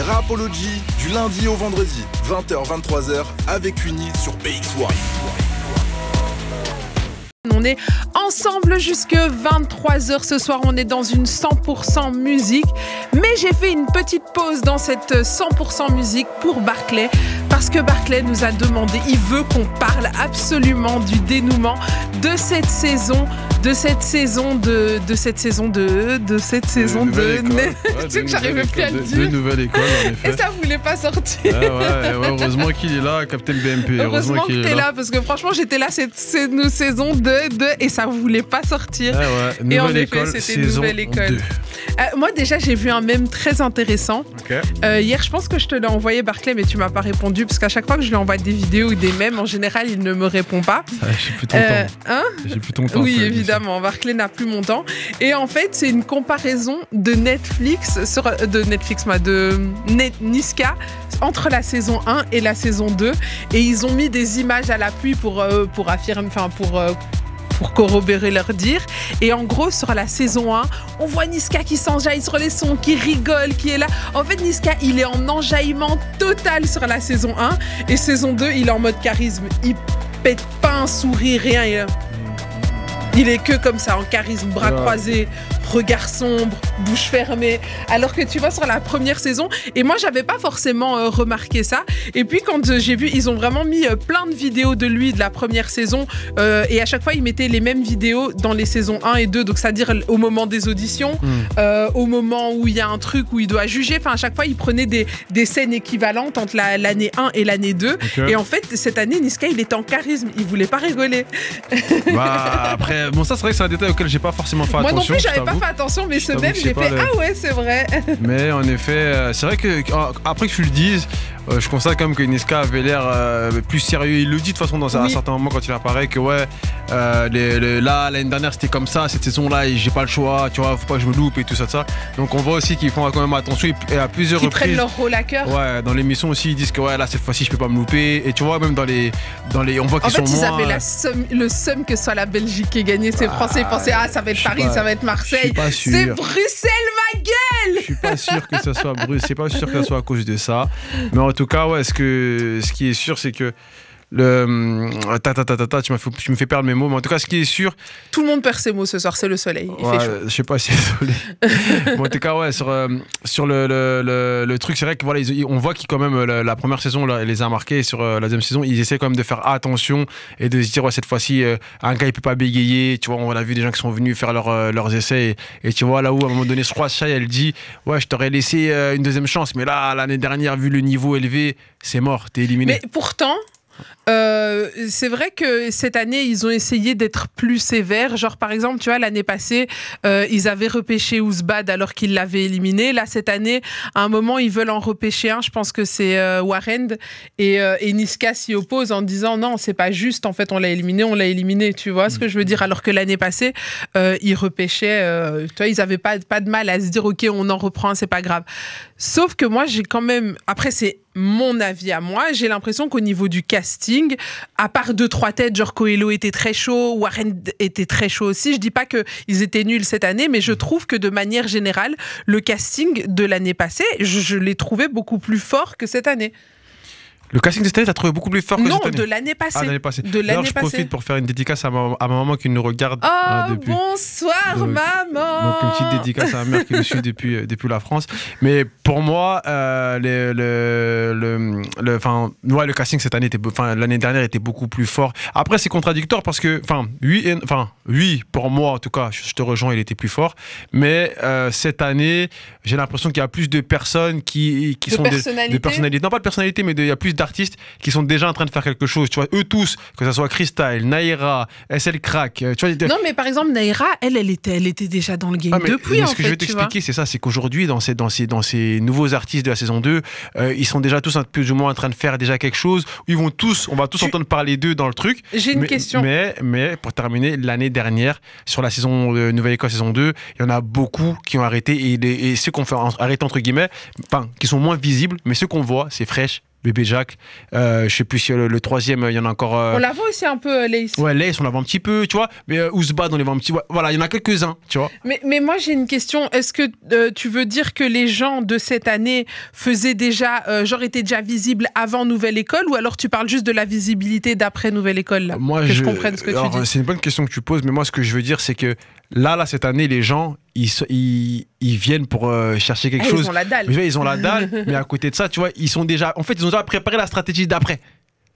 Rapology du lundi au vendredi, 20h-23h avec Unis sur bx On est ensemble jusque 23h ce soir. On est dans une 100% musique. Mais j'ai fait une petite pause dans cette 100% musique pour Barclay. Parce que Barclay nous a demandé, il veut qu'on parle absolument du dénouement de cette saison de cette saison de, de cette saison de, de cette saison de. de, tu sais que j'arrivais plus à le dire. De nouvelle école, en effet. Et ça voulait pas sortir. heureusement qu'il est là Captain BMP. Heureusement, que qu'il est là. parce que franchement, j'étais là cette, cette, saison de, de, et ça voulait pas sortir. Ah et en effet, c'était nouvelle école. Euh, moi, déjà, j'ai vu un mème très intéressant. Euh, hier, je pense que je te l'ai envoyé, Barclay, mais tu m'as pas répondu, parce qu'à chaque fois que je lui envoie des vidéos ou des mèmes, en général, il ne me répond pas. Ah, j'ai plus ton euh, temps. Hein J'ai plus ton temps. Oui, évidemment évidemment. Barclay n'a plus mon temps. Et en fait, c'est une comparaison de Netflix, sur, de Netflix, de Niska entre la saison 1 et la saison 2. Et ils ont mis des images à l'appui pour, euh, pour affirmer, enfin, pour. Euh, pour corroborer leur dire. Et en gros, sur la saison 1, on voit Niska qui s'enjaille sur les sons, qui rigole, qui est là. En fait, Niska, il est en enjaillement total sur la saison 1. Et saison 2, il est en mode charisme. Il pète pas un sourire, rien. Euh, il est que comme ça, en charisme, bras croisés, regard sombre, bouche fermée, alors que tu vois sur la première saison, et moi j'avais pas forcément euh, remarqué ça, et puis quand euh, j'ai vu, ils ont vraiment mis euh, plein de vidéos de lui de la première saison, et à chaque fois ils mettaient les mêmes vidéos dans les saisons 1 et 2, donc c'est-à-dire au moment des auditions, hmm. au moment où il y a un truc où il doit juger, enfin à chaque fois ils prenaient des, scènes équivalentes entre l'année 1 et l'année 2, et en fait cette année Niska il était en charisme, il voulait pas rigoler. Bah, après, bon ça c'est vrai que c'est un détail auquel j'ai pas forcément fait attention. Moi non plus pas attention, mais ce même, j'ai fait Ah ouais, c'est vrai. Mais en effet, euh, c'est vrai que après que tu le dises, euh, je constate quand même que Niska avait l'air euh, plus sérieux. Il le dit de toute façon dans, à un certain moment quand il apparaît que ouais, euh, là l'année dernière c'était comme ça, cette saison là j'ai pas le choix, tu vois, faut pas que je me loupe et tout ça, ça. Donc on voit aussi qu'ils font quand même attention et à plusieurs ils reprises. Ils prennent leur rôle à cœur. Ouais, dans l'émission aussi ils disent que ouais là cette fois-ci je peux pas me louper et tu vois même dans les dans les on voit qu'ils sont En fait ils avaient la le seum que soit la Belgique qui ait gagné, c'est ah, Français ils pensaient ah ça va être Paris, ça va être Marseille, c'est Bruxelles ma gueule. Je suis pas sûr que ça soit Bruxelles, c'est pas sûr que ça soit à cause de ça, mais tout cas, ouais, ce, que, ce qui est sûr, c'est que le, euh, ta, ta, ta, ta, tu, tu me fais perdre mes mots, mais en tout cas, ce qui est sûr. Tout le monde perd ses mots ce soir, c'est le soleil. Il fait chaud. Je sais pas si c'est le soleil. en tout cas, ouais, sur, euh, sur le, le, le, truc, c'est vrai que voilà, on voit qu'ils, quand même, euh, la, première saison, là, les a marqués, et sur la deuxième saison, ils essaient quand même de faire attention et de se dire, ouais, cette fois-ci, un gars, il peut pas bégayer. Tu vois, on a vu des gens qui sont venus faire leur, leurs essais, et, tu vois, là où, à un moment donné, je crois, elle dit, ouais, je t'aurais laissé une deuxième chance, mais là, l'année dernière, vu le niveau élevé, c'est mort, t'es éliminé. Mais pourtant, euh, c'est vrai que cette année, ils ont essayé d'être plus sévères. Genre, par exemple, tu vois, l'année passée, euh, ils avaient repêché Ouzbad alors qu'ils l'avaient éliminé. Là, cette année, à un moment, ils veulent en repêcher un. Je pense que c'est euh, Warren Warend. Et, Niska s'y oppose en disant non, c'est pas juste. En fait, on l'a éliminé, on l'a éliminé. Tu vois ce que je veux dire Alors que l'année passée, ils repêchaient. tu vois, ils n'avaient pas, pas de mal à se dire ok, on en reprend, c'est pas grave. Sauf que moi, j'ai quand même. Après, c'est mon avis à moi, j'ai l'impression qu'au niveau du casting, à part deux trois têtes, genre Coelho était très chaud, Warren était très chaud aussi. Je dis pas qu'ils étaient nuls cette année, mais je trouve que de manière générale, le casting de l'année passée, je, je l'ai trouvé beaucoup plus fort que cette année. Le casting de cette année, t'as trouvé beaucoup plus fort que non, de l'année passée. Ah, l'année passée. De l'année je profite pour faire une dédicace à ma, maman qui nous regarde oh, hein, Bonsoir, maman. Donc une petite dédicace à ma mère qui me suit depuis, euh, depuis la France. Mais pour moi, euh, le, le, le, le casting cette année était, l'année dernière était beaucoup plus fort. Après, c'est contradictoire parce que, enfin, oui, enfin, oui, pour moi en tout cas, je, te rejoins, il était plus fort. Mais euh, cette année, j'ai l'impression qu'il y a plus de personnes qui, qui de sont personnalité. Des, personnalités. Non, pas de personnalité, mais il y a plus artistes qui sont déjà en train de faire quelque chose. Tu vois, eux tous, que ce soit Crystal, Naira, SL Crack. Euh, tu vois, non, mais par exemple, Naira, elle, elle était, elle était déjà dans le game ah, depuis. ce que je vais t'expliquer, c'est ça c'est qu'aujourd'hui, dans ces, dans, ces, dans ces nouveaux artistes de la saison 2, euh, ils sont déjà tous un, plus ou moins en train de faire déjà quelque chose. Ils vont tous, on va tous entendre parler d'eux dans le truc. J'ai une question. Mais, mais pour terminer, l'année dernière, sur la saison euh, nouvelle École, saison 2, il y en a beaucoup qui ont arrêté et, ceux qu'on fait arrêter entre guillemets, enfin, qui sont moins visibles, mais ceux qu'on voit, c'est fraîche, Bébé Jacques. Euh, je sais plus si euh, le, troisième, euh, il y en a encore. Euh, on la voit aussi un peu, Lace. Ouais, Lace, on la voit un petit peu, tu vois. Mais euh, on les voit un petit peu. Voilà, il y en a quelques-uns, tu vois. Mais, mais moi, j'ai une question. Est-ce que tu veux dire que les gens de cette année faisaient déjà, genre étaient déjà visibles avant Nouvelle École ou alors tu parles juste de la visibilité d'après Nouvelle École Moi, je, comprends ce que tu dis. C'est une bonne question que tu poses, mais moi, ce que je veux dire, c'est que Là, là, cette année, les gens, ils, ils, viennent pour euh, chercher quelque ah, chose. Ils ont la dalle. Mais, ils ont la dalle, mais à côté de ça, tu vois, ils sont déjà. En fait, ils ont déjà préparé la stratégie d'après.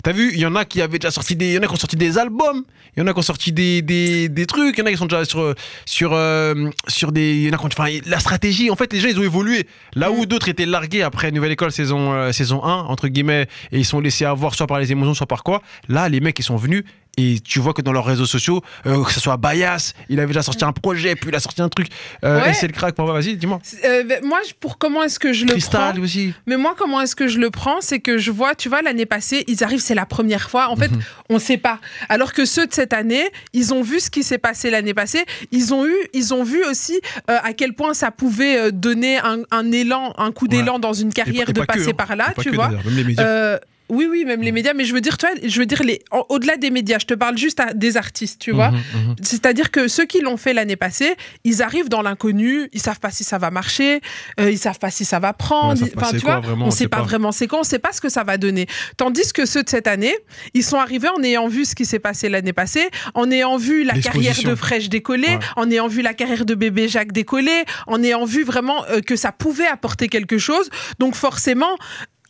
T'as vu, il y en a qui avaient déjà sorti des, il y a qui ont sorti des albums, il y en a qui ont sorti des, des, des trucs, il y en a qui sont déjà sur sur euh, sur des, il y en a la stratégie. En fait, les gens ils ont évolué. Là où mm. d'autres étaient largués après Nouvelle École saison euh, saison 1 entre guillemets et ils sont laissés avoir soit par les émotions, soit par quoi. Là, les mecs ils sont venus et tu vois que dans leurs réseaux sociaux, euh, que ce soit Bayas, il avait déjà sorti un projet, puis il a sorti un truc. Euh, et c'est le crack. Vas-y, dis-moi. Euh, ben, moi, pour comment est-ce que je le prends aussi. Mais moi, comment est-ce que je le prends C'est que je vois, tu vois, l'année passée, ils arrivent, c'est la première fois. En fait, mhm. on ne sait pas. Alors que ceux de cette année, ils ont vu ce qui s'est passé l'année passée. Ils ont eu, ils ont vu aussi à quel point ça pouvait donner un, élan, un coup d'élan dans une carrière de passer hein. par là, tu vois. Oui, oui, même les mm. médias, mais je veux dire, toi, je veux dire, au-delà des médias, je te parle juste à des artistes, tu mm-hmm, vois. Mm-hmm. C'est-à-dire que ceux qui l'ont fait l'année passée, ils arrivent dans l'inconnu, ils savent pas si ça va marcher, ils euh, ils savent pas si ça va prendre. On ne tu vraiment, on sait pas, vraiment c'est quoi, on sait pas ce que ça va donner. Tandis que ceux de cette année, ils sont arrivés en ayant vu ce qui s'est passé l'année passée, en ayant vu la carrière de fraîche décoller, en ayant vu la carrière de Bébé Jacques décoller, en ayant vu vraiment euh, que ça pouvait apporter quelque chose. Donc forcément,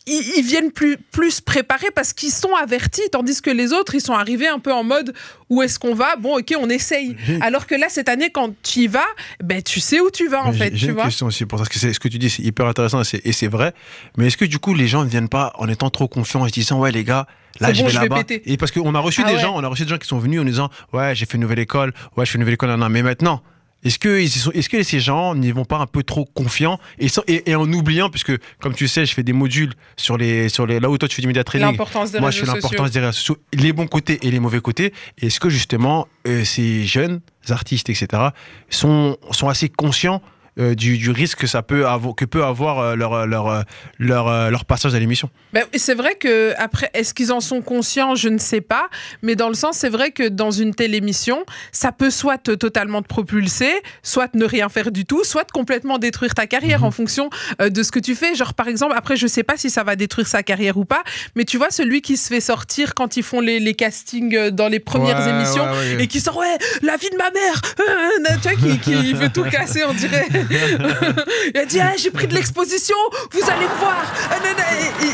ils, viennent plus, plus préparés parce qu'ils sont avertis, tandis que les autres, ils sont arrivés un peu en mode où est-ce qu'on va Bon, ok, on essaye. Alors que là, cette année, quand tu y vas, ben, tu sais où tu vas, en fait. J'ai une question aussi, pour parce que c'est ce que tu dis, c'est hyper intéressant et c'est vrai. Mais est-ce que du coup, les gens ne viennent pas en étant trop confiants et se disant, ouais, les gars, Là, je la vais là-bas. Et parce qu'on a reçu ah des gens, on a reçu des gens qui sont venus en disant, ouais, j'ai fait une nouvelle école, ouais, je fais une nouvelle école, non. mais maintenant, est-ce que, ces gens n'y vont pas un peu trop confiants et, en oubliant, puisque comme tu sais, je fais des modules sur les, sur les là où toi tu fais du media training, moi je fais l'importance des les bons côtés et les mauvais côtés. Est-ce que justement euh, ces jeunes artistes, etc., sont assez conscients euh, du, risque que ça peut avoir, que peut avoir euh, leur, euh, leur, leur, passage à l'émission. Ben, c'est vrai que après, est-ce qu'ils en sont conscients Je ne sais pas, mais dans le sens, c'est vrai que dans une telle émission, ça peut soit totalement te propulser, soit ne rien faire du tout, soit complètement détruire ta carrière mhm. en fonction de ce que tu fais. Genre par exemple, après, je sais pas si ça va détruire sa carrière ou pas, mais tu vois celui qui se fait sortir quand ils font les, les castings dans les premières émissions et qui sort ouais la vie de ma mère, tu vois, qui, qui veut tout casser, on dirait il a dit ah, J'ai pris de l'exposition, vous allez me voir. Ah,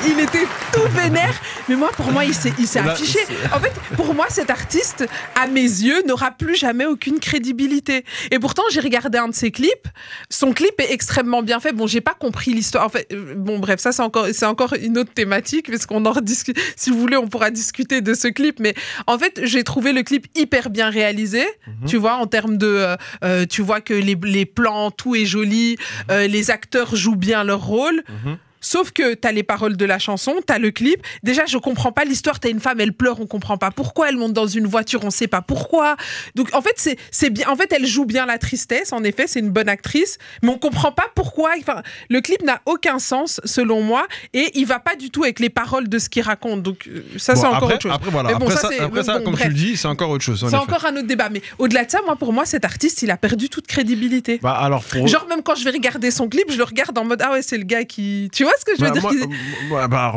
il était tout vénère. Mais moi, pour moi, il s'est, il s'est eh ben, affiché. En fait, pour moi, cet artiste, à mes yeux, n'aura plus jamais aucune crédibilité. Et pourtant, j'ai regardé un de ses clips. Son clip est extrêmement bien fait. Bon, j'ai pas compris l'histoire. En fait, euh, bon, bref, ça, c'est encore, c'est encore une autre thématique, parce qu'on en rediscute. Si vous voulez, on pourra discuter de ce clip. Mais en fait, j'ai trouvé le clip hyper bien réalisé. Mhm. Tu vois, en termes de. Euh, euh, tu vois que les, les plans, tout est joli, euh, les acteurs jouent bien leur rôle. Mhm. Sauf que t'as les paroles de la chanson, t'as le clip. Déjà, je comprends pas l'histoire. T'as une femme, elle pleure, on comprend pas pourquoi. Elle monte dans une voiture, on sait pas pourquoi. Donc, en fait, c'est bien. En fait, elle joue bien la tristesse. En effet, c'est une bonne actrice, mais on comprend pas pourquoi. Enfin, le clip n'a aucun sens selon moi, et il va pas du tout avec les paroles de ce qu'il raconte. Donc, euh, ça, c'est encore autre chose. Après, ça, comme tu le dis, c'est encore autre chose. c'est encore un autre débat. Mais au-delà de ça, moi, pour moi, cet artiste, il a perdu toute crédibilité. Bah, alors, genre même quand je vais regarder son clip, je le regarde en mode ah ouais, c'est le gars qui, tu vois ce que je veux bah, dire euh, bah,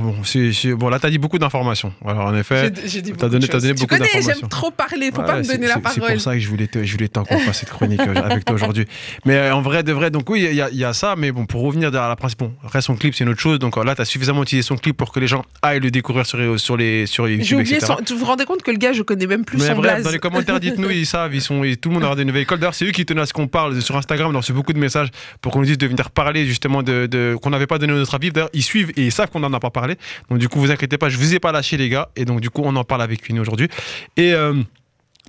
bon, là, tu as dit beaucoup d'informations. Alors, en effet, tu as donné, as donné beaucoup d'informations. j'aime trop parler, faut pas me donner la parole. C'est pour ça que je voulais, je voulais tant qu'on fasse cette chronique euh, avec toi aujourd'hui. Mais euh, en vrai, de vrai, donc oui, il y, a ça, mais bon, pour revenir à la principe, après son clip, c'est une autre chose. Donc là, tu as suffisamment utilisé son clip pour que les gens aillent le découvrir sur, sur, les, sur YouTube. Oublié Vous vous rendez compte que le gars, je connais même plus mais son vrai Dans les commentaires, dites-nous, ils savent, ils sont, tout le monde a des nouvelles écoles. D'ailleurs, c'est eux qui tenaient à ce qu'on parle sur Instagram, on reçu beaucoup de messages pour qu'on nous dise de venir parler justement de, de qu'on n'avait pas donné notre avis D'ailleurs ils suivent et ils savent qu'on n'en a pas parlé. Donc du coup, vous inquiétez pas, je vous ai pas lâché les gars. Et donc du coup, on en parle avec lui aujourd'hui. Et euh,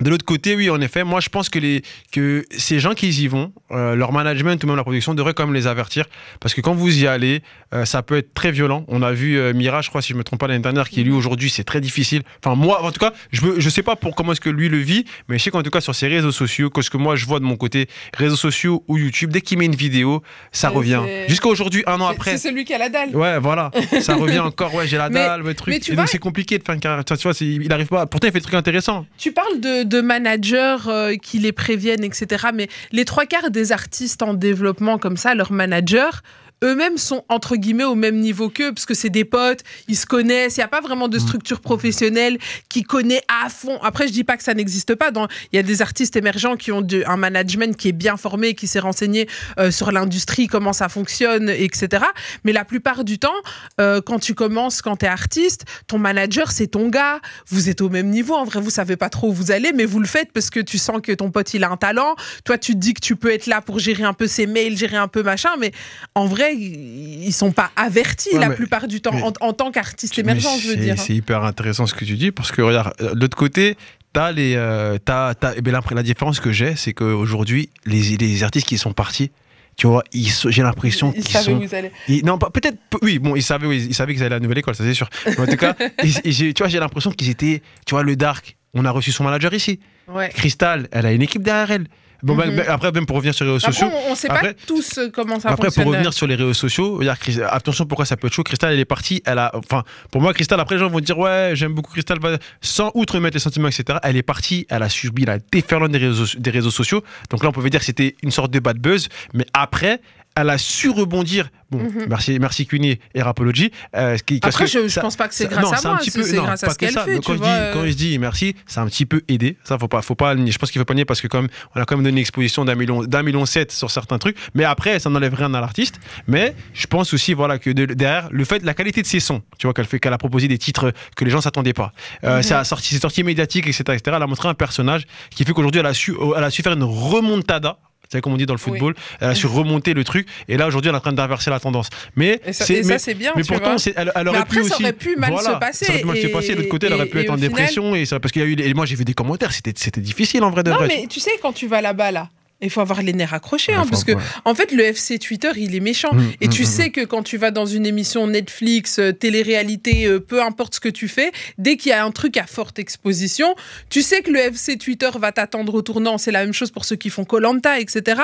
de l'autre côté, oui, en effet, moi je pense que, les, que ces gens qui y vont, euh, leur management ou même la production devrait quand même les avertir. Parce que quand vous y allez, euh, ça peut être très violent. On a vu euh, Mira, je crois, si je me trompe pas, l'année dernière, qui lui mhm. aujourd'hui c'est très difficile. Enfin, moi, en tout cas, je ne sais pas pour comment est-ce que lui le vit, mais je sais qu'en tout cas sur ses réseaux sociaux, que ce que moi je vois de mon côté, réseaux sociaux ou YouTube, dès qu'il met une vidéo, ça revient. Jusqu'à aujourd'hui, un an après. C'est celui qui a la dalle. Ouais, voilà. ça revient encore, ouais, j'ai la dalle, le truc. donc c'est compliqué de faire une carrière. Tu vois, il n'arrive pas. Pourtant, il fait des trucs intéressants. Tu parles de de managers euh, qui les préviennent, etc. Mais les trois quarts des artistes en développement comme ça, leurs managers eux-mêmes sont entre guillemets au même niveau qu'eux, parce que c'est des potes, ils se connaissent, il n'y a pas vraiment de mm. structure professionnelle qui connaît à fond. Après, je dis pas que ça n'existe pas. Il y a des artistes émergents qui ont un management qui est bien formé, qui s'est renseigné euh, sur l'industrie, comment ça fonctionne, etc. Mais la plupart du temps, euh, quand tu commences, quand tu es artiste, ton manager, c'est ton gars. Vous êtes au même niveau. En vrai, vous savez pas trop où vous allez, mais vous le faites parce que tu sens que ton pote, il a un talent. Toi, tu te dis que tu peux être là pour gérer un peu ses mails, gérer un peu machin. Mais en vrai, ils ils sont pas avertis la plupart du temps, en, tant qu'artiste émergents hein. C'est hyper intéressant ce que tu dis, parce que regarde, euh, de l'autre côté, t'as les, euh, as, eh ben, la, différence que j'ai, c'est qu'aujourd'hui, les, les artistes qui sont partis, tu vois, j'ai l'impression qu'ils savaient où ils allaient. non, peut-être, oui, bon, ils savaient, ils, savaient qu'ils allaient à la nouvelle école, ça c'est sûr. en tout cas, tu vois, j'ai l'impression qu'ils étaient, tu vois, le dark. On a reçu son manager ici. Ouais. Crystal, elle a une équipe derrière elle. Bon, bah, mhm. après, même pour revenir sur les réseaux sociaux. On ne sait pas tous euh, comment ça Après, pour revenir sur les réseaux sociaux, attention pourquoi ça peut être chaud. Cristal, elle est partie. Elle a, enfin, pour moi, Cristal, après, les gens vont dire Ouais, j'aime beaucoup Cristal, sans outre-mettre les sentiments, etc. Elle est partie, elle a subi la déferlante des réseaux, des réseaux sociaux. Donc là, on pouvait dire que c'était une sorte de bad buzz. Mais après, elle a su rebondir. Bon, mhm. merci, merci Cuny et Rapology. Euh, qui, Après, je, ne pense pas que c'est grâce à moi, c'est grâce à ce qu'elle Quand, je euh. dis, merci, ça a un petit peu aidé. Ça, faut pas, faut pas Je pense qu'il faut pas nier parce que comme on a quand même donné une exposition d'un million, d'un million sept sur certains trucs. Mais après, ça n'enlève rien à l'artiste. Mais je pense aussi, voilà, que derrière le fait, la qualité de ses sons, tu vois, qu'elle fait, qu'elle a proposé des titres que les gens s'attendaient pas. Ça euh, a mhm. sorti, ses sorties médiatiques, etc., etc. Elle a montré un personnage qui fait qu'aujourd'hui, elle elle a su faire une remontada c'est comme on dit dans le football, elle a su remonter le truc. Et là, aujourd'hui, elle est en train d'inverser la tendance. Mais ça, c'est bien. Mais pourtant, elle, elle, aurait mais après, pu ça Aurait pu mal se passer. Ça aurait pu mal et, se passer. De l'autre côté, elle aurait pu être en dépression. Et ça, parce qu'il y a eu. Et moi, j'ai vu des commentaires. C'était difficile en vrai de non, mais tu sais, quand tu vas là-bas, là, il faut avoir les nerfs accrochés, hein, parce que en fait, le FC Twitter, il est méchant. Mm, et mm, tu mm, sais que quand tu vas dans une émission Netflix, euh, télé-réalité, euh, peu importe ce que tu fais, dès qu'il y a un truc à forte exposition, tu sais que le FC Twitter va t'attendre au tournant. C'est la même chose pour ceux qui font Colanta, etc.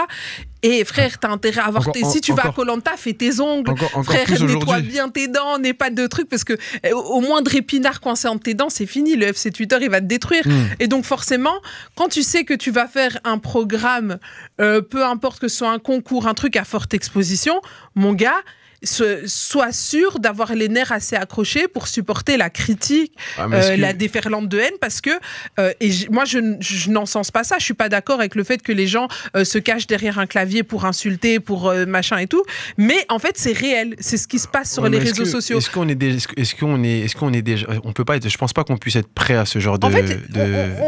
Et frère, t'as intérêt à avoir tes... si tu vas à Colanta, fais tes ongles. frère, nettoie bien tes dents, n'aie pas de trucs, parce que euh, au moindre épinard coincé entre tes dents, c'est fini. Le FC Twitter, il va te détruire. Et donc forcément, quand tu sais que tu vas faire un programme euh, peu importe que ce soit un concours, un truc à forte exposition, mon gars, soit sûr d'avoir les nerfs assez accrochés pour supporter la critique, ah, euh, la déferlante de haine, parce que, euh, et moi je, n'en sens pas ça, je suis pas d'accord avec le fait que les gens euh, se cachent derrière un clavier pour insulter, pour machin et tout, mais en fait c'est réel, c'est ce qui se passe sur les réseaux sociaux. Est-ce qu'on est, est-ce qu'on est, est-ce qu'on est déjà, on peut pas être, je pense pas qu'on puisse être prêt à ce genre de,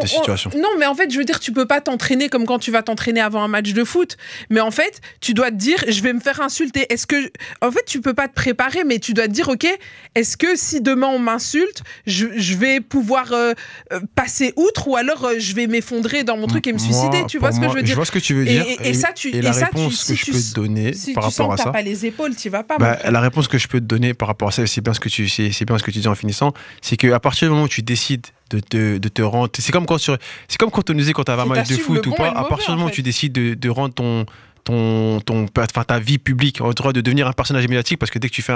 situation. non, mais en fait je veux dire, tu peux pas t'entraîner comme quand tu vas t'entraîner avant un match de foot, mais en fait tu dois te dire, je vais me faire insulter. Est-ce que, en fait tu peux pas te préparer, mais tu dois te dire, OK, est-ce que si demain on m'insulte, je, vais pouvoir euh, euh, passer outre ou alors euh, je vais m'effondrer dans mon truc et me suicider Tu vois ce que je veux dire Je vois ce que tu veux dire. Et, ça, tu, la réponse que je peux te donner si par tu rapport sens que à ça. pas les épaules, tu vas pas. Bah, la réponse que je peux te donner par rapport à ça, c'est bien ce que tu, c'est bien ce que tu dis en finissant, c'est qu'à partir du moment où tu décides de te, de te rendre. C'est comme quand, sur, comme quand on disait quand tu un mal de foot ou pas. À partir du moment où tu décides de rendre ton, ton, ton, enfin, ta vie publique, au droit de devenir un personnage médiatique, parce que dès que tu fais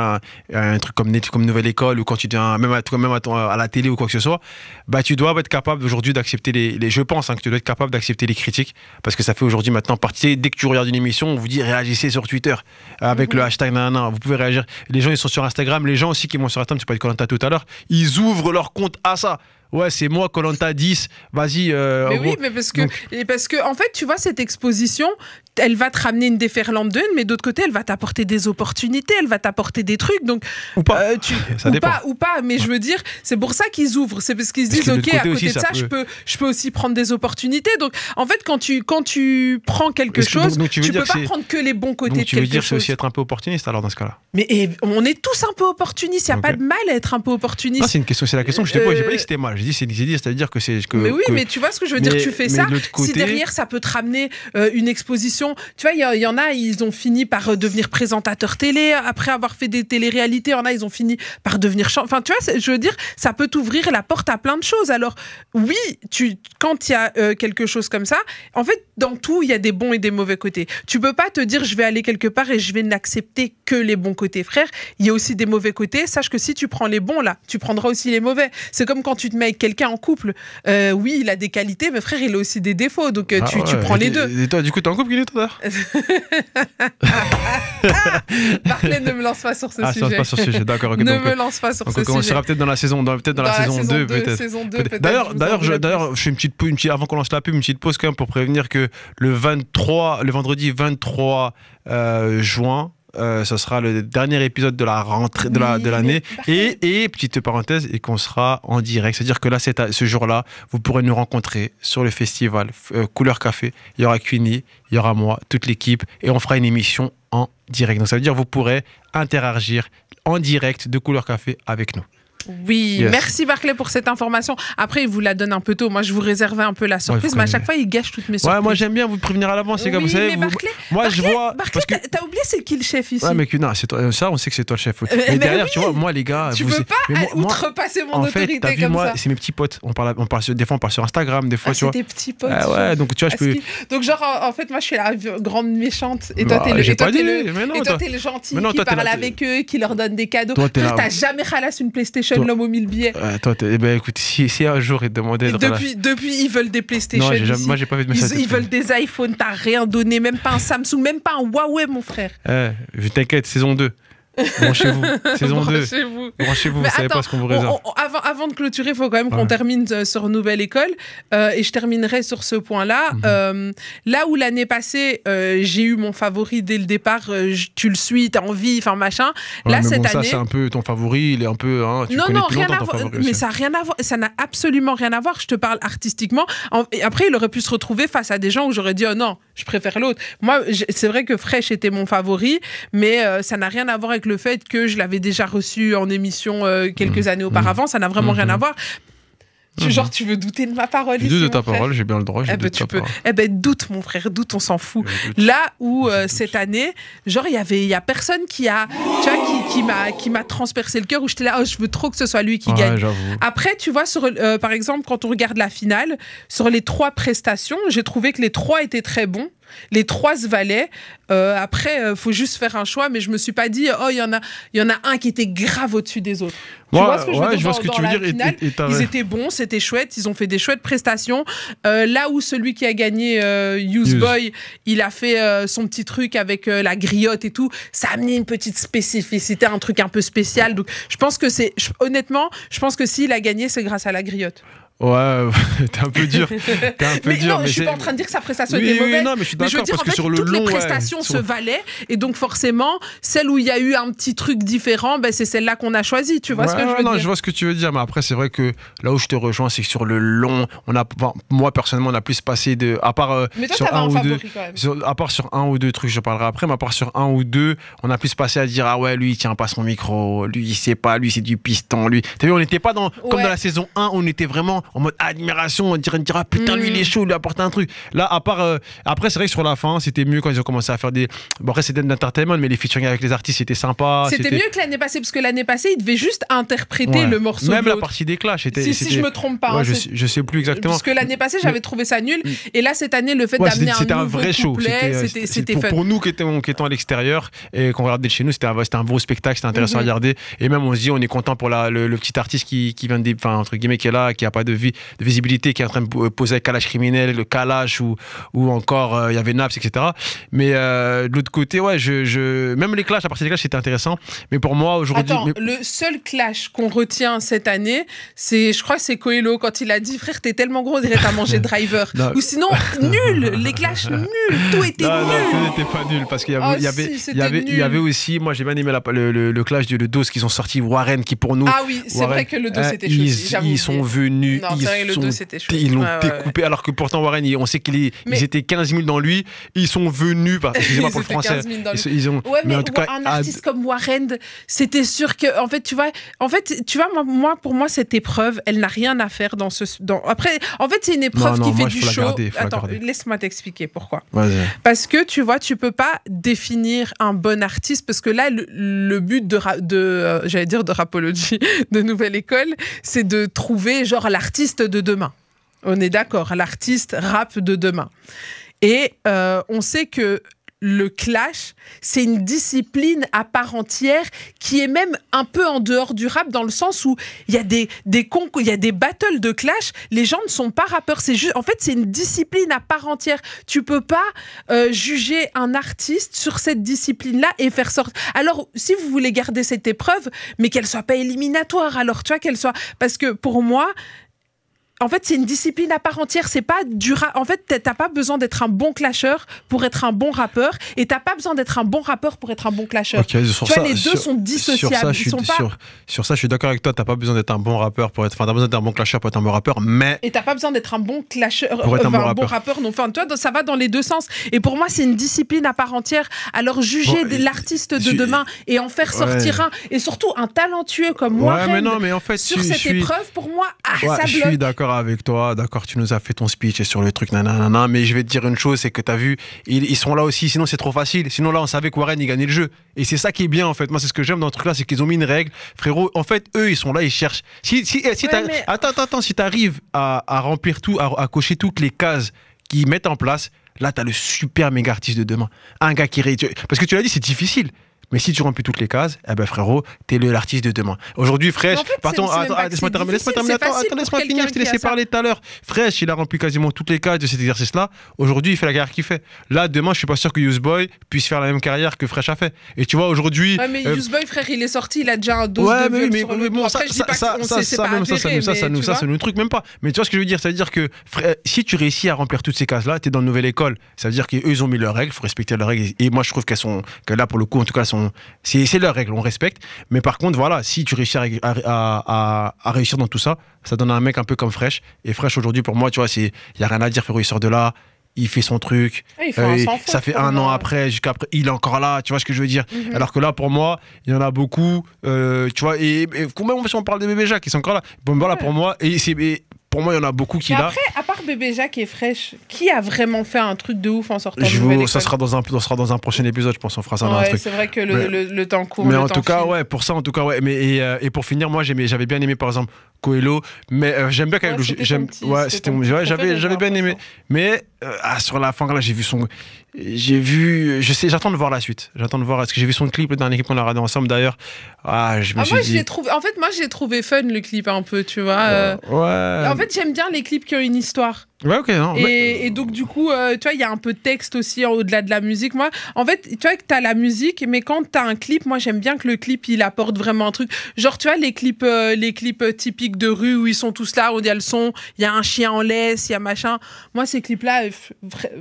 un, truc comme, comme Nouvelle École ou quand tu deviens même à, même à la télé ou quoi que ce soit, bah, tu dois être capable aujourd'hui d'accepter les, Je pense hein, que tu dois être capable d'accepter les critiques, parce que ça fait aujourd'hui maintenant partie. Dès que tu regardes une émission, on vous dit réagissez sur Twitter avec mhm. le hashtag nanana, vous pouvez réagir. Les gens, ils sont sur Instagram, les gens aussi qui vont sur Instagram, tu parlais de Colanta tout à l'heure, ils ouvrent leur compte à ça ouais, c'est moi, Colanta 10, vas-y. Euh, mais oui, mais parce que, parce que, en fait, tu vois, cette exposition, elle va te ramener une déferlante d'une, mais d'autre côté, elle va t'apporter des opportunités, elle va t'apporter des trucs. Donc, ou pas, euh, tu, ça pas ou pas, mais je veux dire, c'est pour ça qu'ils ouvrent. C'est parce qu'ils se disent, OK, à côté de ça, je, peux, je peux aussi prendre des opportunités. Donc, en fait, quand tu, quand tu prends quelque chose, tu, ne peux pas prendre que les bons côtés de Tu veux dire, c'est aussi être un peu opportuniste alors dans ce cas-là mais on est tous un peu opportunistes. Il n'y a pas de mal à être un peu opportuniste. C'est une question. C'est la question que je t'ai posée. J'ai pas dit que c'était mal. J'ai dit c'est c'est-à-dire que c'est que. Mais oui, mais tu vois ce que je veux dire. Tu fais ça. Si derrière ça peut te ramener euh, une exposition. Tu vois, il y, en a, ils ont fini par euh, devenir présentateurs télé après avoir fait des téléréalités. Il y en a, ils ont fini par devenir. Enfin, tu vois, je veux dire, ça peut t'ouvrir la porte à plein de choses. Alors oui, tu quand il y a euh, quelque chose comme ça, en fait, dans tout, il y a des bons et des mauvais côtés. Tu peux pas te dire je vais aller quelque part et je vais n'accepter que les bons côté frère, il y a aussi des mauvais côtés. Sache que si tu prends les bons, là, tu prendras aussi les mauvais. C'est comme quand tu te mets avec quelqu'un en couple. Euh, oui, il a des qualités, mais frère, il a aussi des défauts. Donc, euh, ah tu, prends les deux. Et toi, du coup, t'es en couple, tout est l'heure Barclay, ne me lance pas sur ce ah, sujet. D'accord, Ne me lance pas sur ce sujet. On sera peut-être dans la saison, peut-être dans, la, saison, 2, D'ailleurs, d'ailleurs, je, je fais une petite, avant qu'on lance la pub, une petite pause quand pour prévenir que le 23, le vendredi 23 euh, juin, euh, ce sera le dernier épisode de la rentrée de l'année et, petite parenthèse et qu'on sera en direct c'est à dire que là à, ce jour là vous pourrez nous rencontrer sur le festival euh, couleur café il y aura Cuny il y aura moi toute l'équipe et on fera une émission en direct donc ça veut dire que vous pourrez interagir en direct de couleur café avec nous oui, merci Barclay pour cette information. Après, il vous la donne un peu tôt. Moi, je vous réservais un peu la surprise, mais à chaque fois, il gâche toutes mes surprises. moi, j'aime bien vous prévenir à l'avance, c'est comme ça. Moi, Barclay, je vois. t'as oublié c'est qui le chef ici Ouais, mais que, non, toi. Euh, ça, on sait que c'est toi le chef. Euh, mais, derrière, tu vois, moi, les gars. Tu vous... peux pas outrepasser mon en autorité vu, comme moi, C'est mes petits potes. On parle, on parle, des fois, on parle sur Instagram, des ah, fois, ah, tu vois. C'est tes petits potes. Ah ouais, donc tu vois, je peux. Donc, genre, en fait, moi, je suis la grande méchante. Et toi, t'es le gentil qui parle avec eux, qui leur donne des cadeaux. tu t'as jamais ralassé une PlayStation l'homme aux mille billets. Ah, eh ben, écoute, si, un jour ils demandaient. depuis, depuis, ils veulent des PlayStation. Non, moi, j'ai pas vu de message. Ils, veulent des iPhones, t'as rien donné, même pas un Samsung, même pas un Huawei, mon frère. Euh, T'inquiète, saison 2. Branchez-vous, saison 2. chez vous vous savez pas ce qu'on vous réserve. avant, avant, de clôturer, il faut quand même qu'on termine euh, sur Nouvelle École. Euh, et je terminerai sur ce point-là. Mhm. Euh, là où l'année passée, j'ai eu mon favori dès le départ, tu le suis, t'as envie, enfin machin. là, cette année. Ça, c'est un peu ton favori, il est un peu. Hein, non, non, rien à voir. Mais ça n'a rien à Ça n'a absolument rien à voir. Je te parle artistiquement. après, il aurait pu se retrouver face à des gens où j'aurais dit, oh non, je préfère l'autre. Moi, c'est vrai que Fresh était mon favori, mais ça n'a rien à voir avec le fait que je l'avais déjà reçu en émission euh, quelques mmh. années auparavant. Ça n'a vraiment rien mmh. à voir. Mmh. Genre, tu veux douter de ma parole Je doute de ta parole, j'ai bien le droit. Eh ben, tu peux. Eh ben, doute, mon frère, doute, on s'en fout. Là où euh, cette année, genre, il y avait, il y a personne qui a, tu qui, m'a, qui m'a transpercé le cœur où j'étais là, oh, je veux trop que ce soit lui qui gagne. Après, tu vois, sur, euh, par exemple, quand on regarde la finale, sur les trois prestations, j'ai trouvé que les trois étaient très bons. Les trois se valaient. Euh, après, il euh, faut juste faire un choix, mais je me suis pas dit, oh, il y en a, il y en a un qui était grave au-dessus des autres. Tu vois ce que je veux dire ce que tu veux dire. ils étaient bons, c'était chouette, ils ont fait des chouettes prestations. Euh, là où celui qui a gagné Use Boy, il a fait son petit truc avec la griotte et tout, ça a amené une petite spécificité, un truc un peu spécial. Donc, je pense que c'est, honnêtement, je pense que s'il a gagné, c'est grâce à la griotte. Ouais, t'es un peu dur. t'es un peu mais dur, non, je suis pas en train de dire que sa prestation oui, était mauvaise. non, mais je suis d'accord parce que sur le toutes long, les prestations se valaient et donc forcément, celle où il y a eu un petit truc différent, ben, c'est celle-là qu'on a choisie. Tu vois ce que je veux non, Je vois ce que tu veux dire, mais après c'est vrai que là où je te rejoins, c'est que sur le long, on a, moi personnellement, on a plus passé de, à part euh, mais toi, sur un, ou deux, quand même. à part sur un ou deux trucs, je parlerai après, mais à part sur un ou deux, on a plus passé à dire ah ouais, lui il tient pas son micro, lui il sait pas, lui c'est du piston, lui. T'as vu, on n'était pas dans comme dans la saison 1, on était vraiment en mode admiration, on dirait, on putain, lui il est mm. chaud, il lui apporte un truc. Là, à part. Euh, après, c'est vrai que sur la fin, c'était mieux quand ils ont commencé à faire des. Bon, après, c'était de l'entertainment, mais les featuring avec les artistes, c'était sympa. C'était mieux que l'année passée, parce que l'année passée, ils devaient juste interpréter le morceau. Même la partie des clashs. Si, si je me trompe pas. Hein, je, sais- plus exactement. Parce que l'année passée, j'avais trouvé ça nul. Mm. Et là, cette année, le fait d'amener un c'était un vrai show. Euh, c'était, pour, nous qui étions, qui étions à l'extérieur et qu'on regardait de chez nous, c'était un, un beau spectacle, c'était intéressant à mhm. regarder. Et même on se dit, on est content pour le, petit artiste qui, vient de, entre guillemets, qui est là, qui a pas de, visibilité qui est en train de poser le calage criminel, le calage ou, ou encore euh, il y avait Naps, etc. Mais euh, de l'autre côté, ouais, je, même les clashs, à partir des clashs, c'était intéressant. Mais pour moi, aujourd'hui. le seul clash qu'on retient cette année, c'est, je crois, c'est Coelho quand il a dit Frère, t'es tellement gros, dirait t'as mangé driver. ou sinon, nul, les clashs nul tout était nul. tout n'était pas nul parce qu'il y, oh, y, y, y avait, aussi, moi j'ai bien aimé le, clash du le qu'ils ont sorti, Warren qui pour nous. Ah oui, c'est vrai que le dos c'était hein, ils sont venus ils l'ont découpé. Alors que pourtant Warren, on sait qu'ils étaient 15 000 dans lui. Ils sont venus, par excusez-moi pour le français. ont... ouais, mais, en tout cas, un artiste comme Warren, c'était sûr que, en fait, tu vois, en fait, tu vois, moi, pour moi, cette épreuve, elle n'a rien à faire dans ce. Dans... Après, en fait, c'est une épreuve qui fait du show. Attends, laisse-moi t'expliquer pourquoi. Parce que tu vois, tu peux pas définir un bon artiste parce que là, le, but de, de euh, j'allais dire de rapologie de nouvelle école, c'est de trouver genre l'artiste artiste de demain. On est d'accord, l'artiste rap de demain. Et euh, on sait que le clash, c'est une discipline à part entière qui est même un peu en dehors du rap dans le sens où il y a des des il y a des battles de clash, les gens ne sont pas rappeurs, c'est juste en fait c'est une discipline à part entière. Tu peux pas euh, juger un artiste sur cette discipline-là et faire sorte. Alors si vous voulez garder cette épreuve, mais qu'elle soit pas éliminatoire, alors tu vois qu'elle soit parce que pour moi en fait, c'est une discipline à part entière. C'est pas En fait, t'as pas besoin d'être un bon clasheur pour être un bon rappeur, et t'as pas besoin d'être un bon rappeur pour être un bon clasheur. les deux sont dissociables. Sur ça, je suis, d'accord avec toi. T'as pas besoin d'être un bon rappeur pour être. Enfin, besoin d'être un bon clasheur pour être un bon rappeur, mais. Et t'as pas besoin d'être un bon clasheur pour être euh, un, bon, rappeur. enfin, toi, ça va dans les deux sens. Et pour moi, c'est une discipline à part entière. Alors, juger l'artiste de demain et en faire sortir un, et surtout un talentueux comme moi. en fait, sur cette épreuve, pour moi, ah, ça bloque. Je suis d'accord avec toi, d'accord, tu nous as fait ton speech sur le truc, nanana, mais je vais te dire une chose, c'est que tu as vu, ils, sont là aussi, sinon c'est trop facile. Sinon là, on savait que Warren, il gagnait le jeu. Et c'est ça qui est bien, en fait. Moi, c'est ce que j'aime dans le truc-là, c'est qu'ils ont mis une règle. Frérot, en fait, eux, ils sont là, ils cherchent. Si, si, eh, si Attends, attends, si t'arrives à, remplir tout, à, cocher toutes les cases qu'ils mettent en place, là, tu as le super méga artiste de demain. Un gars qui... Parce que tu l'as dit, c'est difficile. Mais si tu remplis toutes les cases, eh ben frérot, t'es l'artiste de demain. Aujourd'hui, Fresh, pardon Laisse-moi terminer, laisse-moi terminer. Attends, laisse-moi finir. parler tout à l'heure. Fresh, il a rempli quasiment toutes les cases de cet exercice-là. Aujourd'hui, il fait la carrière qu'il fait. Là, demain, je suis pas sûr que boy puisse faire la même carrière que Fresh a fait. Et tu vois, aujourd'hui. Ouais, mais euh, frère, il est sorti, il a déjà un dos ouais, mais, mais, mais, bon, ça, ça, ça, ça, ça, nous, ça, nous truc même pas. Mais tu vois ce que je veux dire c'est à dire que si tu réussis à remplir toutes ces cases-là, t'es dans une nouvelle école. Ça veut dire qu'eux, ils ont mis leurs règles, faut respecter leurs règles. Et moi, je trouve qu'elles sont, que là, pour le coup, en tout cas, sont c'est la règle, on respecte. Mais par contre, voilà, si tu réussis à, à, réussir dans tout ça, ça donne un mec un peu comme Fresh. Et Fresh, aujourd'hui, pour moi, tu vois, il n'y a rien à dire, il sort de là, il fait son truc. Euh, ça fait un an après, jusqu'à il est encore là, tu vois ce que je veux dire. Mhm. Alors que là, pour moi, il y en a beaucoup, euh, tu vois. Et, combien on parle des bébé Jacques, qui sont encore là. Bon, voilà, pour moi, et c'est. Pour moi, il y en a beaucoup qui là bébé Jacques est fraîche », qui a vraiment fait un truc de ouf en sortant je ça sera dans un, ça sera dans un prochain épisode, je pense, on fera ça dans un truc. C'est vrai que le, le, le, temps court. Mais en tout cas, ouais, pour ça, en tout cas, ouais. Mais et, euh, et pour finir, moi, j'avais bien aimé, par exemple, Coelho, mais euh, j'aime bien quand ouais, j'aime, ouais, c'était, ouais, j'avais, j'avais bien aimé. Mais euh, ah, sur la fin, là, j'ai vu son, j'ai vu, je sais, j'attends de voir la suite. J'attends de voir. Est-ce que j'ai vu son clip dans dernier qu'on a regardé ensemble d'ailleurs Ah, je me ah, suis trouvé. En fait, moi, j'ai trouvé fun le clip un peu, tu vois. ouais. En fait, j'aime bien les clips qui ont une histoire voir Ouais, ok. Non, et, donc, du coup, euh, tu vois, il y a un peu de texte aussi hein, au-delà de la musique. Moi, en fait, tu vois que tu as la musique, mais quand tu as un clip, moi, j'aime bien que le clip, il apporte vraiment un truc. Genre, tu vois, les clips, euh, les clips euh, typiques de rue où ils sont tous là, où il y a le son, il y a un chien en laisse, il y a machin. Moi, ces clips-là,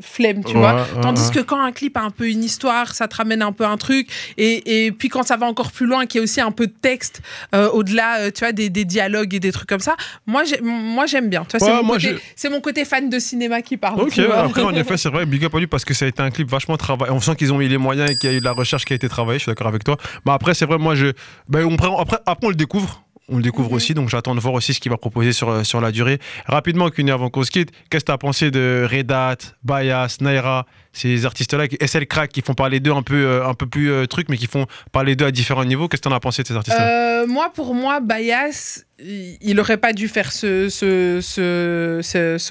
flemme, tu vois. Tandis que quand un clip a un peu une histoire, ça te ramène un peu un truc. Et, et puis, quand ça va encore plus loin, qu'il y a aussi un peu de texte au-delà, tu vois, des, dialogues et des trucs comme ça, moi, j'aime bien. Tu vois, c'est mon, mon côté fans de cinéma qui parlent. Ok, après, en effet, c'est vrai, Big Up à lui parce que ça a été un clip vachement travaillé. On sent qu'ils ont mis les moyens et qu'il y a eu de la recherche qui a été travaillée, je suis d'accord avec toi. Mais après, c'est vrai, moi, je. Ben, on après, après, on le découvre on le découvre mhm. aussi, donc j'attends de voir aussi ce qu'il va proposer sur, sur la durée. Rapidement, qu'une avant qu'on qu'est-ce que tu as pensé de Redat, Bayas, Naira, ces artistes-là, SL Crack, qui font parler d'eux un peu, euh, un peu plus euh, truc, mais qui font parler d'eux à différents niveaux Qu'est-ce que tu en as pensé de ces artistes-là euh, Moi, pour moi, Bayas, il n'aurait pas dû faire ce,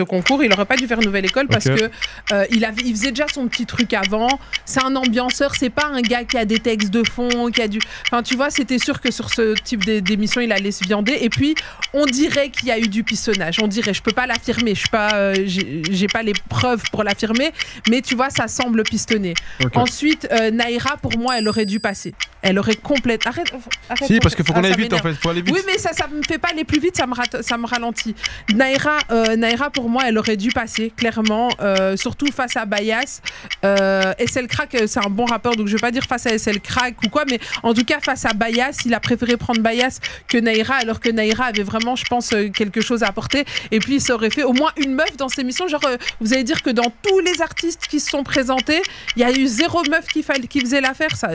concours, il n'aurait pas dû faire Nouvelle École parce que euh, il, avait, faisait déjà son petit truc avant. C'est un ambianceur, c'est pas un gars qui a des textes de fond, qui a du. Enfin, tu vois, c'était sûr que sur ce type d'émission, il allait se viander. Et puis, on dirait qu'il y a eu du pistonnage On dirait, je peux pas l'affirmer, je n'ai pas, euh, j'ai pas les preuves pour l'affirmer, mais tu vois, ça semble pistonné. Ensuite, Naïra euh, Naira, pour moi, elle aurait dû passer. Elle aurait complète. Arrête, arrête. Si, parce qu'il faut qu'on aille ah, vite en fait. Faut aller vite. Oui, mais ça, ça me fait pas aller plus vite, ça me, ça me ralentit. Naira, euh, Naira, pour moi, elle aurait dû passer, clairement, euh, surtout face à Bayas. Euh, SL Crack, euh, c'est un bon rappeur, donc je vais pas dire face à SL Crack ou quoi, mais en tout cas, face à Bayas, il a préféré prendre Bayas que Naira, alors que Naira avait vraiment, je pense, quelque chose à apporter. Et puis, ça aurait fait au moins une meuf dans ses missions, Genre, vous allez dire que dans tous les artistes qui se sont présentés, il y a eu zéro meuf qui, qui faisait l'affaire. Ça,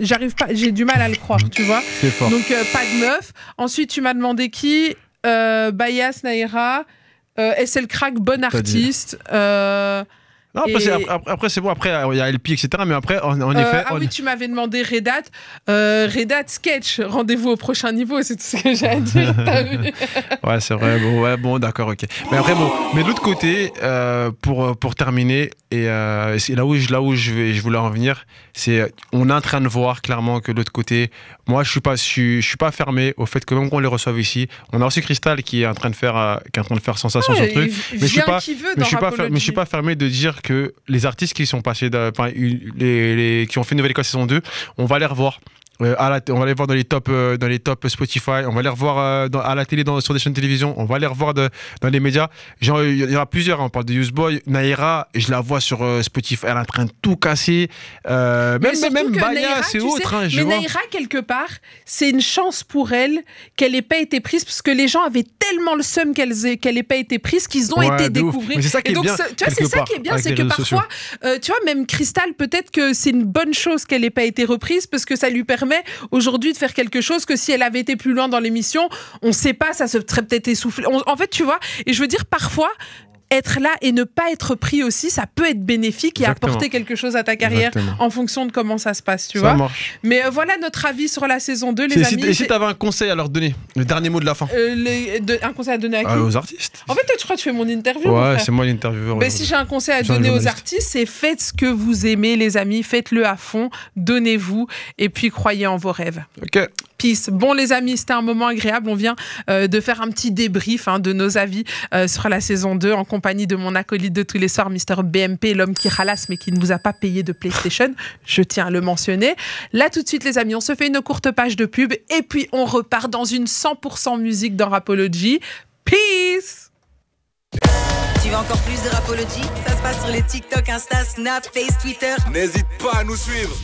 j'arrive pas, j'ai du mal à le croire, tu vois. Fort. Donc, pas de meuf. Ensuite, tu m'as demandé qui euh, Bayas Naira, euh, SL Crack, bon artiste. Euh, après, c'est, bon, après euh, il y a LP, etc. Mais après, en, euh, effet. Ah oui, tu m'avais demandé Red Hat. Euh, Red Hat Sketch, rendez-vous au prochain niveau, c'est tout ce que j'ai à dire. ouais, c'est vrai. Bon, ouais, bon d'accord, ok. Mais après, bon. Mais de l'autre côté, pour, pour terminer, et c'est là où, je, là où je, vais, je voulais en venir, c'est on est en train de voir clairement que de l'autre côté, moi, je suis pas, je, suis, pas fermé au fait que même qu'on les reçoive ici, on a aussi Cristal qui est en train de faire, qui de faire sensation sur le truc. Mais je suis pas, suis pas, mais je suis pas fermé de dire que les artistes qui sont passés, qui ont fait une nouvelle école saison 2, on va les revoir. Euh, on va les voir dans les tops euh, dans les top Spotify, on va les revoir euh, à la télé sur des chaînes de télévision, on va les revoir dans les médias. Il y, en a plusieurs, hein. on parle de Useboy, Naira, je la vois sur Spotify, elle est en train de tout casser. même mais même Baya, c'est autre. Sais, hein, mais Naira, quelque part, c'est une chance pour elle qu'elle n'ait pas été prise, parce que les gens avaient tellement le seum qu'elle n'ait pas été prise qu'ils ont été découverts. C'est ça qui est bien. c'est ça qui est bien, c'est que parfois, tu vois, même Crystal, peut-être que c'est une bonne chose qu'elle n'ait pas été reprise, parce que ça lui permet aujourd'hui de faire quelque chose que si elle avait été plus loin dans l'émission, on sait pas, ça se serait peut-être essoufflé. en fait, tu vois, et je veux dire, parfois, être là et ne pas être pris aussi, ça peut être bénéfique et apporter quelque chose à ta carrière en fonction de comment ça se passe, tu vois. Mais euh, voilà notre avis sur la saison 2, les amis. et si t'avais un conseil à leur donner, le dernier mot de la fin euh, Un conseil à donner à bah, qui Aux artistes. En fait, je crois que tu fais mon interview. Ouais, c'est moi l'intervieweur. Mais ben, si j'ai un conseil à donner aux artistes, c'est faites ce que vous aimez, les amis, faites-le à fond, donnez-vous et puis croyez en vos rêves. Ok. Peace. Bon, les amis, c'était un moment agréable. On vient euh, de faire un petit débrief hein, de nos avis sur la saison 2 en comparaison de mon acolyte de tous les soirs, Mister BMP, l'homme qui ralasse mais qui ne vous a pas payé de PlayStation. Je tiens à le mentionner. Là, tout de suite, les amis, on se fait une courte page de pub et puis on repart dans une 100% musique dans Rapology. Peace! Tu veux encore plus de Rapology? Ça se passe sur les TikTok, Insta, Snap, Face, Twitter. N'hésite pas à nous suivre.